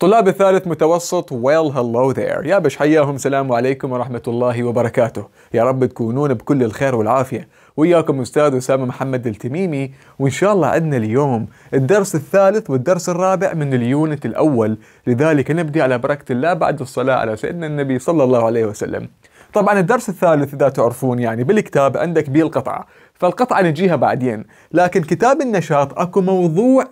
طلاب الثالث متوسط ويل هلو ذير يا بش حياهم سلام عليكم ورحمة الله وبركاته يا رب تكونون بكل الخير والعافية وياكم أستاذ أسامة محمد التميمي وإن شاء الله عندنا اليوم الدرس الثالث والدرس الرابع من اليونت الأول لذلك نبدي على بركة الله بعد الصلاة على سيدنا النبي صلى الله عليه وسلم طبعا الدرس الثالث اذا تعرفون يعني بالكتاب عندك بيه القطعه فالقطعه نجيها بعدين لكن كتاب النشاط اكو موضوع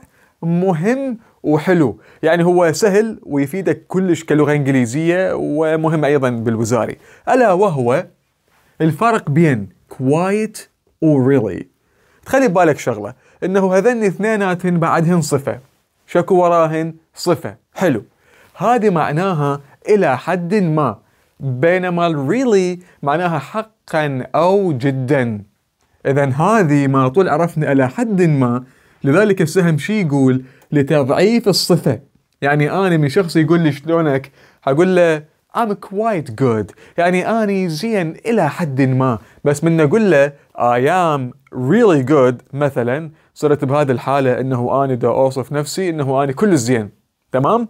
مهم وحلو يعني هو سهل ويفيدك كلش كلغة إنجليزية ومهم أيضا بالوزاري ألا وهو الفرق بين quiet و really تخلي بالك شغلة إنه هذين اثنيناتهن بعدهن صفة شكو وراهن صفة حلو هذه معناها إلى حد ما بينما really معناها حقا أو جدا إذا هذه ما طول عرفنا إلى حد ما لذلك السهم شي يقول لتضعيف الصفة يعني أنا من شخص يقول لي شلونك أقول له I'm quite good يعني أني زين إلى حد ما بس من أقول له I am really good مثلا صرت بهذه الحالة أنه أنا دا أوصف نفسي أنه أنا كل زين تمام؟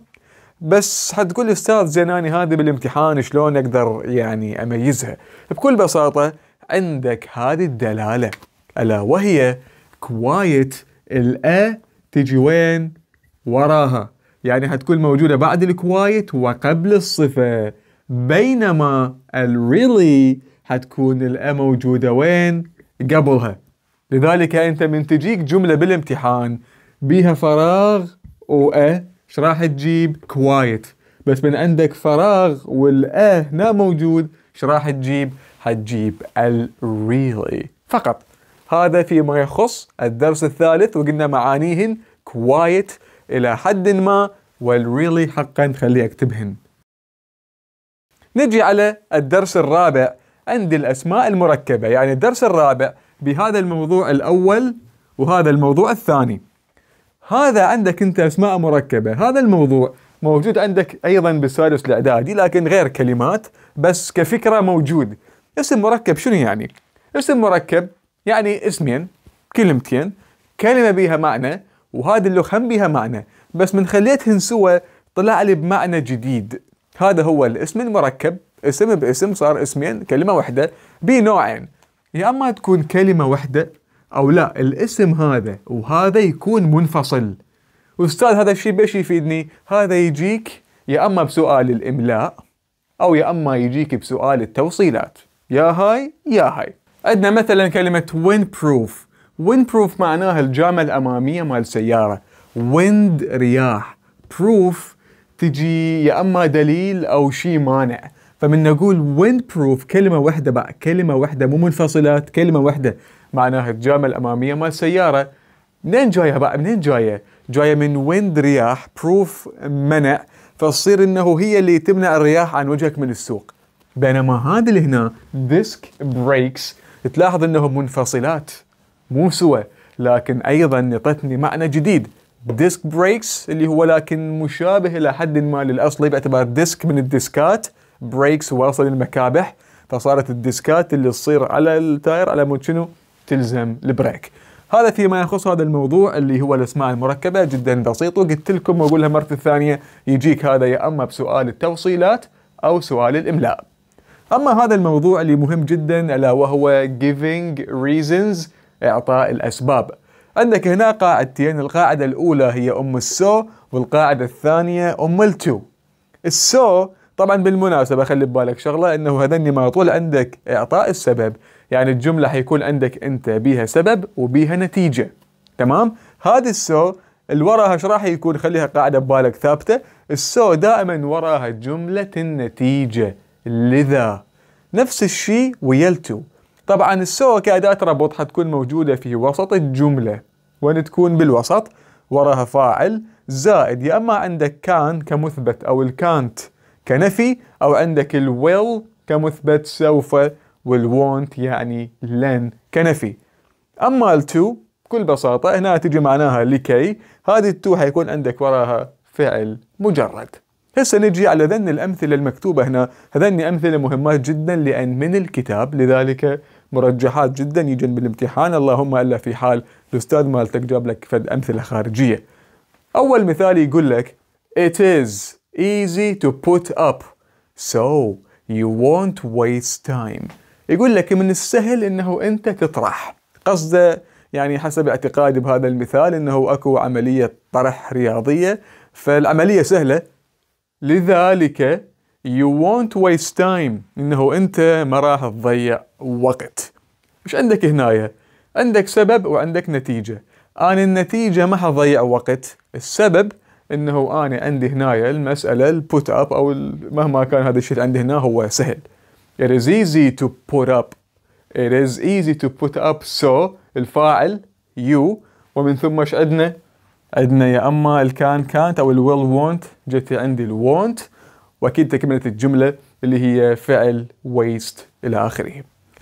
بس حتقول أستاذ زيناني هذه بالامتحان شلون أقدر يعني أميزها بكل بساطة عندك هذه الدلالة ألا وهي quiet الأ تجي وين وراها يعني هتكون موجودة بعد الكوايت وقبل الصفة بينما الريلي هتكون الأ موجودة وين قبلها لذلك أنت من تجيك جملة بالامتحان بيها فراغ وأ ايش راح تجيب كوايت بس من عندك فراغ والأ هنا موجود ايش راح تجيب هتجيب الريلي فقط هذا فيما يخص الدرس الثالث وقلنا معانيهن كوايت إلى حد ما والريلي حقا خلي أكتبهن نجي على الدرس الرابع عند الأسماء المركبة يعني الدرس الرابع بهذا الموضوع الأول وهذا الموضوع الثاني هذا عندك أنت أسماء مركبة هذا الموضوع موجود عندك أيضا بالسادس الإعدادي لكن غير كلمات بس كفكرة موجود اسم مركب شنو يعني؟ اسم مركب يعني اسمين كلمتين كلمة بيها معنى وهذه اللغة هم بيها معنى بس من خليتهن سوا طلع لي بمعنى جديد هذا هو الاسم المركب اسم باسم صار اسمين كلمة واحدة بنوعين يا أما تكون كلمة واحدة أو لا الاسم هذا وهذا يكون منفصل أستاذ هذا الشيء بيش يفيدني هذا يجيك يا أما بسؤال الإملاء أو يا أما يجيك بسؤال التوصيلات يا هاي يا هاي عندنا مثلا كلمة wind proof wind proof معناها الجامة الأمامية مال السيارة wind رياح proof تجي يا اما دليل او شيء مانع فمن نقول ويند بروف كلمه واحده بقى كلمه واحده مو منفصلات كلمه واحده معناها الجامه الاماميه مال السياره منين جايه بقى منين جايه جايه من ويند رياح بروف منع فتصير انه هي اللي تمنع الرياح عن وجهك من السوق بينما هذا اللي هنا ديسك بريكس تلاحظ انهم منفصلات مو سوى لكن ايضا نطتني معنى جديد ديسك بريكس اللي هو لكن مشابه الى حد ما للاصلي باعتبار ديسك من الديسكات بريكس واصل المكابح فصارت الديسكات اللي تصير على التاير على مود شنو تلزم البريك هذا فيما يخص هذا الموضوع اللي هو الاسماء المركبه جدا بسيط وقلت لكم واقولها مره ثانيه يجيك هذا يا اما بسؤال التوصيلات او سؤال الاملاء أما هذا الموضوع اللي مهم جدا ألا وهو giving reasons إعطاء الأسباب عندك هنا قاعدتين القاعدة الأولى هي أم السو والقاعدة الثانية أم التو السو طبعا بالمناسبة خلي ببالك شغلة أنه هذني ما طول عندك إعطاء السبب يعني الجملة حيكون عندك أنت بيها سبب وبيها نتيجة تمام هذه السو الوراها ايش راح يكون خليها قاعدة ببالك ثابتة السو دائما وراها جملة النتيجة لذا نفس الشيء ويلتو طبعا السو كأداة ربط حتكون موجودة في وسط الجملة وين تكون بالوسط وراها فاعل زائد يا اما عندك كان كمثبت او الكانت كنفي او عندك الويل كمثبت سوف والوونت يعني لن كنفي اما التو بكل بساطه هنا تجي معناها لكي هذه التو حيكون عندك وراها فعل مجرد هسه نجي على ذن الأمثلة المكتوبة هنا هذن أمثلة مهمات جدا لأن من الكتاب لذلك مرجحات جدا يجن بالامتحان اللهم إلا في حال الأستاذ مالتك جاب لك فد أمثلة خارجية أول مثال يقول لك It is easy to put up so you won't waste time يقول لك من السهل انه انت تطرح قصده يعني حسب اعتقادي بهذا المثال انه اكو عمليه طرح رياضيه فالعمليه سهله لذلك you won't waste time انه انت ما راح تضيع وقت مش عندك هنايا عندك سبب وعندك نتيجة أنا النتيجة ما حضيع وقت السبب انه انا عندي هنايا المساله البوت اب او مهما كان هذا الشيء عندي هنا هو سهل. It is easy to put up. It is easy to put up so الفاعل you ومن ثم ايش عندنا؟ عندنا يا اما الكان كانت او الويل وونت جت عندي الوونت واكيد تكمله الجمله اللي هي فعل waste الى اخره.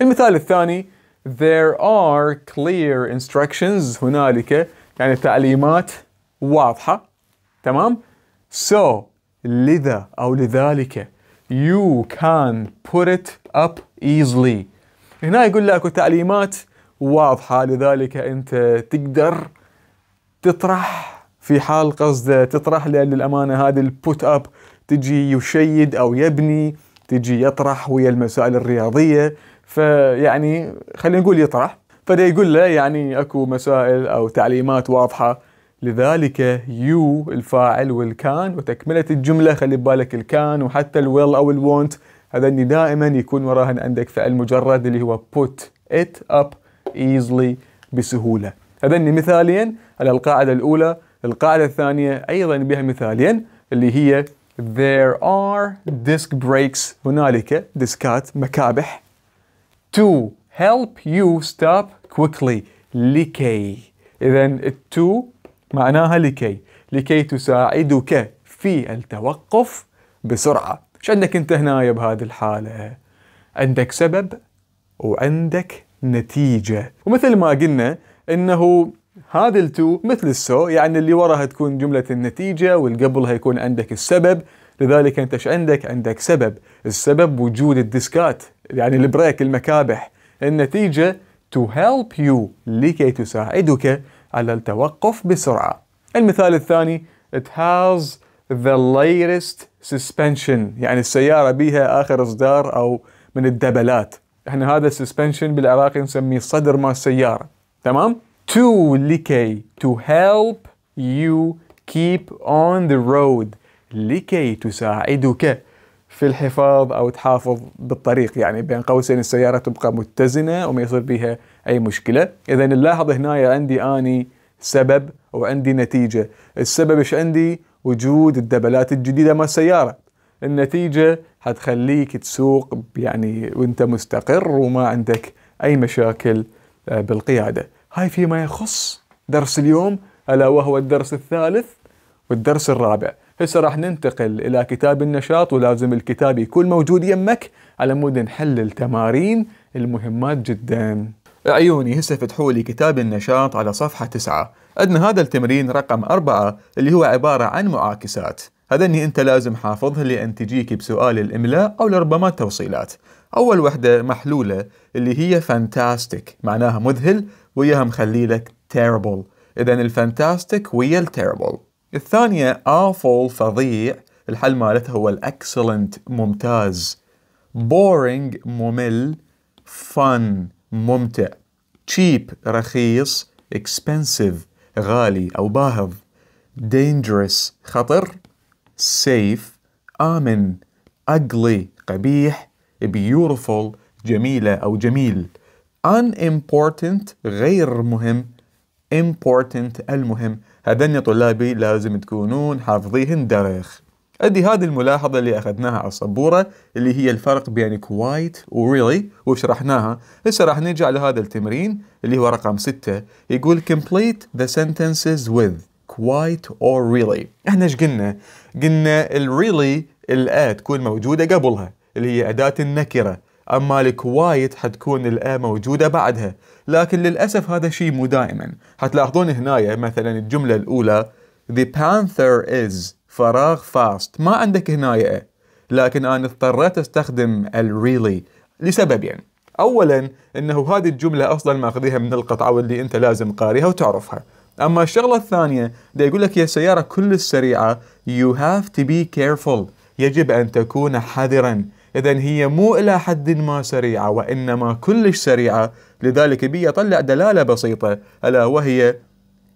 المثال الثاني there are clear instructions هنالك يعني تعليمات واضحه تمام؟ so لذا او لذلك you can put it up easily هنا يقول لك تعليمات واضحه لذلك انت تقدر تطرح في حال قصده تطرح لأن الأمانة هذه البوت أب تجي يشيد أو يبني تجي يطرح ويا المسائل الرياضية فيعني خلينا نقول يطرح فدا يقول له يعني اكو مسائل او تعليمات واضحه لذلك يو الفاعل والكان وتكمله الجمله خلي ببالك الكان وحتى الويل او الوونت اني دائما يكون وراهن عندك فعل مجرد اللي هو put it up easily بسهوله هذني مثالين على القاعدة الأولى القاعدة الثانية أيضا بها مثالين اللي هي there are disc breaks هنالك ديسكات مكابح to help you stop quickly لكي إذا to معناها لكي لكي تساعدك في التوقف بسرعة ايش عندك انت هنا بهذه الحالة عندك سبب وعندك نتيجة ومثل ما قلنا انه هذا التو مثل السو يعني اللي وراها تكون جملة النتيجة واللي قبلها يكون عندك السبب لذلك انت ايش عندك؟ عندك سبب، السبب وجود الديسكات يعني البريك المكابح، النتيجة to help you لكي تساعدك على التوقف بسرعة. المثال الثاني it has the latest suspension يعني السيارة بيها آخر إصدار أو من الدبلات. احنا هذا السسبنشن بالعراقي نسميه الصدر مال السيارة. تمام to لكي to help you keep on the road لكي تساعدك في الحفاظ او تحافظ بالطريق يعني بين قوسين السياره تبقى متزنه وما يصير بها اي مشكله اذا نلاحظ هنا عندي اني سبب وعندي نتيجه السبب ايش عندي وجود الدبلات الجديده مال السياره النتيجه حتخليك تسوق يعني وانت مستقر وما عندك اي مشاكل آه، بالقياده هاي فيما يخص درس اليوم ألا وهو الدرس الثالث والدرس الرابع هسه راح ننتقل إلى كتاب النشاط ولازم الكتاب يكون موجود يمك على مود نحلل تمارين المهمات جدا عيوني هسه فتحوا لي كتاب النشاط على صفحة 9 عندنا هذا التمرين رقم أربعة اللي هو عبارة عن معاكسات هذا اني انت لازم حافظها لان تجيك بسؤال الاملاء او لربما التوصيلات أول وحدة محلولة اللي هي فانتاستيك معناها مذهل وياها مخلي لك terrible إذا الفانتاستيك ويا التيربل الثانية awful فظيع الحل مالتها هو الأكسلنت ممتاز boring ممل fun ممتع cheap رخيص expensive غالي أو باهظ dangerous خطر safe آمن ugly قبيح beautiful جميلة أو جميل unimportant غير مهم important المهم هذني يا طلابي لازم تكونون حافظيهن درخ أدي هذه الملاحظة اللي أخذناها على الصبورة اللي هي الفرق بين quite و really وشرحناها هسه راح نيجي على هذا التمرين اللي هو رقم ستة يقول complete the sentences with quite or really احنا ايش قلنا؟ قلنا ال really الآ تكون موجودة قبلها اللي هي أداة النكرة أما الكوايت حتكون الأ موجودة بعدها لكن للأسف هذا شيء مو دائما حتلاحظون هنايا مثلا الجملة الأولى The panther is فراغ فاست ما عندك هنايا أ لكن أنا اضطريت أستخدم really لسببين يعني. أولا أنه هذه الجملة أصلا ماخذيها من القطعة واللي أنت لازم قاريها وتعرفها أما الشغلة الثانية دي يقول لك يا سيارة كل السريعة you have to be careful يجب أن تكون حذراً إذا هي مو إلى حد ما سريعة وإنما كلش سريعة لذلك بي أطلع دلالة بسيطة ألا وهي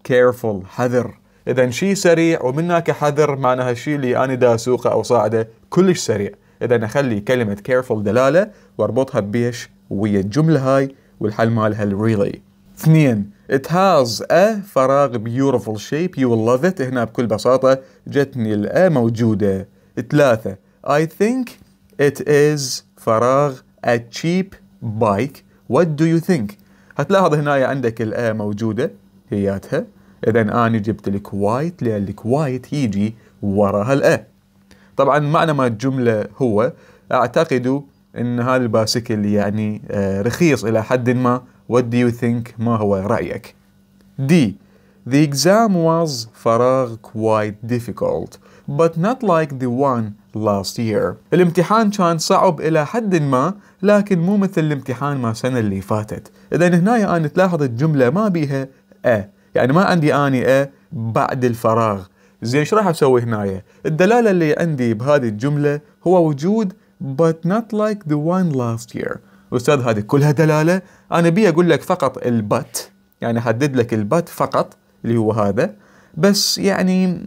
careful حذر إذا شيء سريع ومن هناك حذر معناها الشيء اللي أنا دا أسوقه أو صاعده كلش سريع إذا أخلي كلمة careful دلالة وأربطها بيش ويا الجملة هاي والحل مالها الريلي اثنين It has a فراغ beautiful shape you will love it هنا بكل بساطة جتني الأ موجودة ثلاثة I think It is فراغ a cheap bike. What do you think? هتلاحظ هنا عندك الأ موجودة هياتها. إذا أنا جبت لك وايت لأن الكوايت يجي وراها الأ. طبعا معنى ما الجملة هو أعتقد أن هذا الباسكل يعني آه، رخيص إلى حد ما. What do you think? ما هو رأيك؟ D. The exam was فراغ quite difficult. but not like the one last year. الامتحان كان صعب إلى حد ما لكن مو مثل الامتحان ما السنة اللي فاتت. إذا هنا أنا تلاحظ الجملة ما بيها أ يعني ما عندي أني أ بعد الفراغ. زين شو راح أسوي هنا؟ الدلالة اللي عندي بهذه الجملة هو وجود but not like the one last year. أستاذ هذه كلها دلالة أنا بي أقول لك فقط البت يعني أحدد لك البت فقط اللي هو هذا بس يعني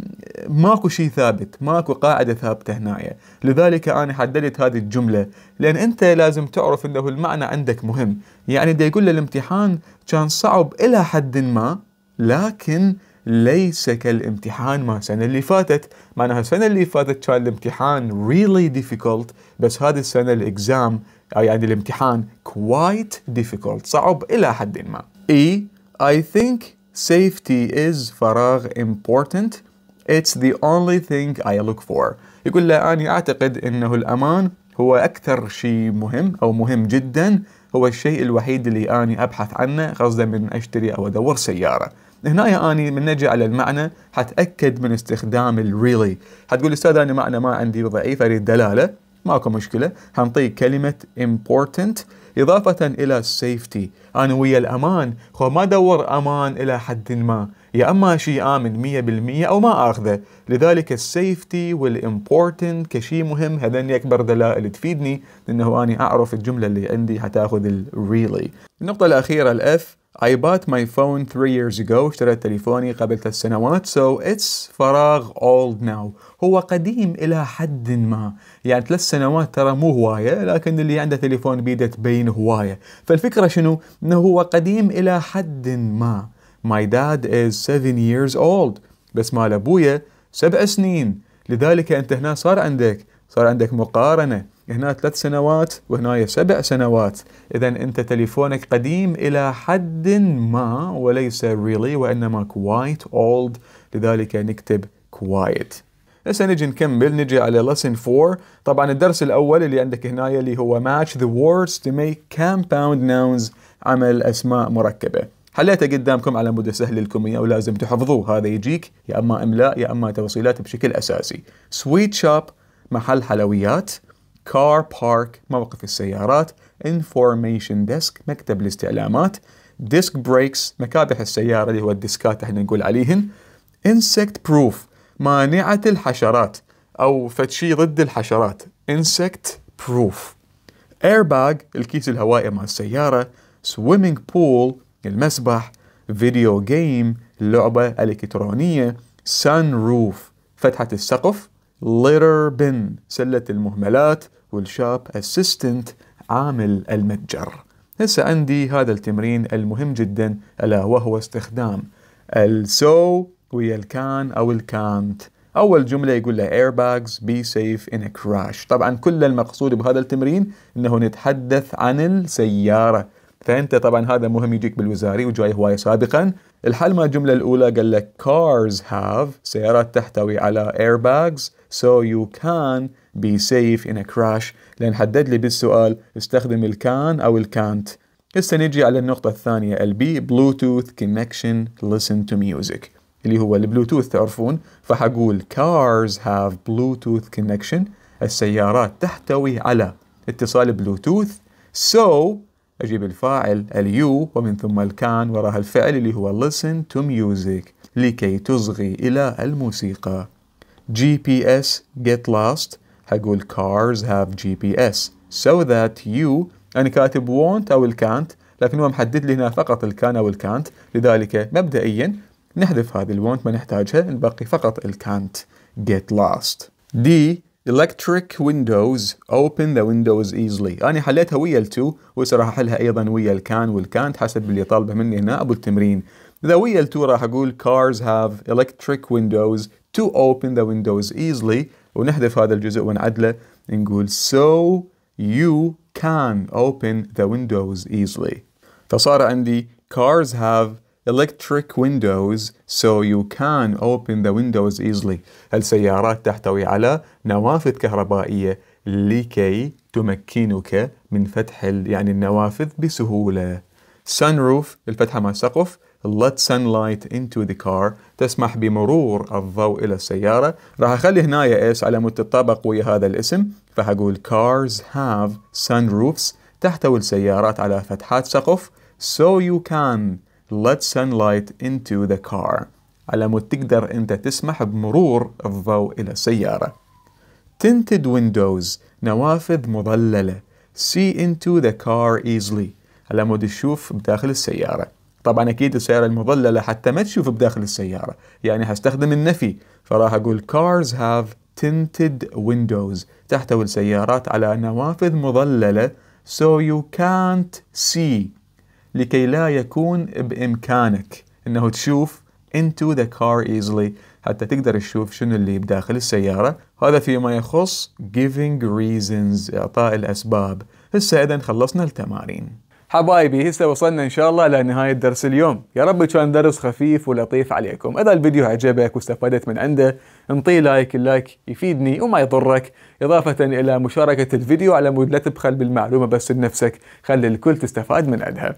ماكو شيء ثابت ماكو قاعدة ثابتة هنايا لذلك أنا حددت هذه الجملة لأن أنت لازم تعرف أنه المعنى عندك مهم يعني دي يقول الامتحان كان صعب إلى حد ما لكن ليس كالامتحان مال السنة اللي فاتت معناها السنة اللي فاتت كان الامتحان really difficult بس هذه السنة الإكزام يعني الامتحان quite difficult صعب إلى حد ما إي e, I think safety is فراغ important it's the only thing I look for يقول له أنا أعتقد أنه الأمان هو أكثر شيء مهم أو مهم جدا هو الشيء الوحيد اللي أنا أبحث عنه قصدا من أشتري أو أدور سيارة هنا اني من نجي على المعنى حتأكد من استخدام الريلي حتقول أستاذ أنا معنى ما عندي ضعيف أريد دلالة ماكو مشكلة حنطيك كلمة important إضافة إلى السيفتي أنا ويا الأمان خو ما دور أمان إلى حد ما يا أما شيء آمن 100% أو ما آخذه لذلك السيفتي والإمبورتنت كشي مهم هذني أكبر دلائل تفيدني لأنه أنا أعرف الجملة اللي عندي حتاخذ الريلي النقطة الأخيرة الأف I bought my phone three years ago اشتريت تليفوني قبل ثلاث سنوات so it's فراغ old now هو قديم إلى حد ما يعني ثلاث سنوات ترى مو هواية لكن اللي عنده تليفون بيده تبين هواية فالفكرة شنو؟ أنه هو قديم إلى حد ما My dad is seven years old بس مال أبويا سبع سنين لذلك أنت هنا صار عندك صار عندك مقارنة هنا ثلاث سنوات وهنا سبع سنوات إذا أنت تليفونك قديم إلى حد ما وليس really وإنما quite old لذلك نكتب quiet هسه نجي نكمل نجي على lesson 4 طبعا الدرس الأول اللي عندك هنا اللي هو match the words to make compound nouns عمل أسماء مركبة حليته قدامكم على مود سهل لكم اياه ولازم تحفظوه هذا يجيك يا اما املاء يا اما توصيلات بشكل اساسي سويت شوب محل حلويات car park موقف السيارات information desk مكتب الاستعلامات disc brakes مكابح السيارة اللي هو الديسكات احنا نقول عليهن insect proof مانعة الحشرات أو فتشي ضد الحشرات insect proof airbag الكيس الهوائي مع السيارة swimming pool المسبح فيديو game اللعبة الإلكترونية sunroof فتحة السقف litter بن سلة المهملات والشاب assistant عامل المتجر هسه عندي هذا التمرين المهم جدا ألا وهو استخدام السو ويا الكان أو الكانت أول جملة يقول له airbags be safe in a crash طبعا كل المقصود بهذا التمرين أنه نتحدث عن السيارة فأنت طبعا هذا مهم يجيك بالوزاري وجاي هواية سابقا الحل ما الجملة الأولى قال لك cars have سيارات تحتوي على airbags so you can be safe in a crash لأن حدد لي بالسؤال استخدم can أو can't هسه نجي على النقطة الثانية البي بلوتوث كونكشن listen to music اللي هو البلوتوث تعرفون فحقول cars have bluetooth connection السيارات تحتوي على اتصال بلوتوث so اجيب الفاعل اليو ومن ثم can وراها الفعل اللي هو listen to music لكي تصغي الى الموسيقى GPS get lost هقول cars have GPS so that you أنا كاتب won't أو can't لكن هو محدد لي هنا فقط الكان أو الكانت لذلك مبدئيا نحذف هذه الوونت ما نحتاجها نبقي فقط الكانت get lost D electric windows open the windows easily أنا حليتها ويا التو وهسه راح أحلها أيضا ويا الكان والكانت حسب اللي طالبه مني هنا أبو التمرين إذا ويا التو راح أقول cars have electric windows to open the windows easily ونحذف هذا الجزء ونعدله نقول so you can open the windows easily فصار عندي cars have electric windows so you can open the windows easily السيارات تحتوي على نوافذ كهربائية لكي تمكنك من فتح يعني النوافذ بسهولة sunroof الفتحة مع السقف let sunlight into the car تسمح بمرور الضوء إلى السيارة راح أخلي هنايا اس على مود تتطابق ويا هذا الاسم فهقول cars have sunroofs تحتوي السيارات على فتحات سقف so you can let sunlight into the car على مود تقدر أنت تسمح بمرور الضوء إلى السيارة tinted windows نوافذ مظللة see into the car easily على مود تشوف بداخل السيارة طبعا اكيد السياره المظلله حتى ما تشوف بداخل السياره يعني هستخدم النفي فراح اقول cars have tinted windows تحتوي السيارات على نوافذ مظلله so you can't see لكي لا يكون بامكانك انه تشوف into the car easily حتى تقدر تشوف شنو اللي بداخل السيارة هذا فيما يخص giving reasons إعطاء الأسباب هسه إذا خلصنا التمارين حبايبي هسه وصلنا ان شاء الله لنهايه درس اليوم يا رب كان درس خفيف ولطيف عليكم اذا الفيديو عجبك واستفدت من عنده انطي لايك اللايك يفيدني وما يضرك اضافه الى مشاركه الفيديو على مود لا تبخل بالمعلومه بس لنفسك خلي الكل تستفاد من عندها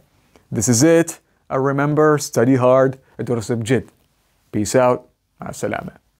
This is it I remember study hard ادرس بجد Peace out مع السلامه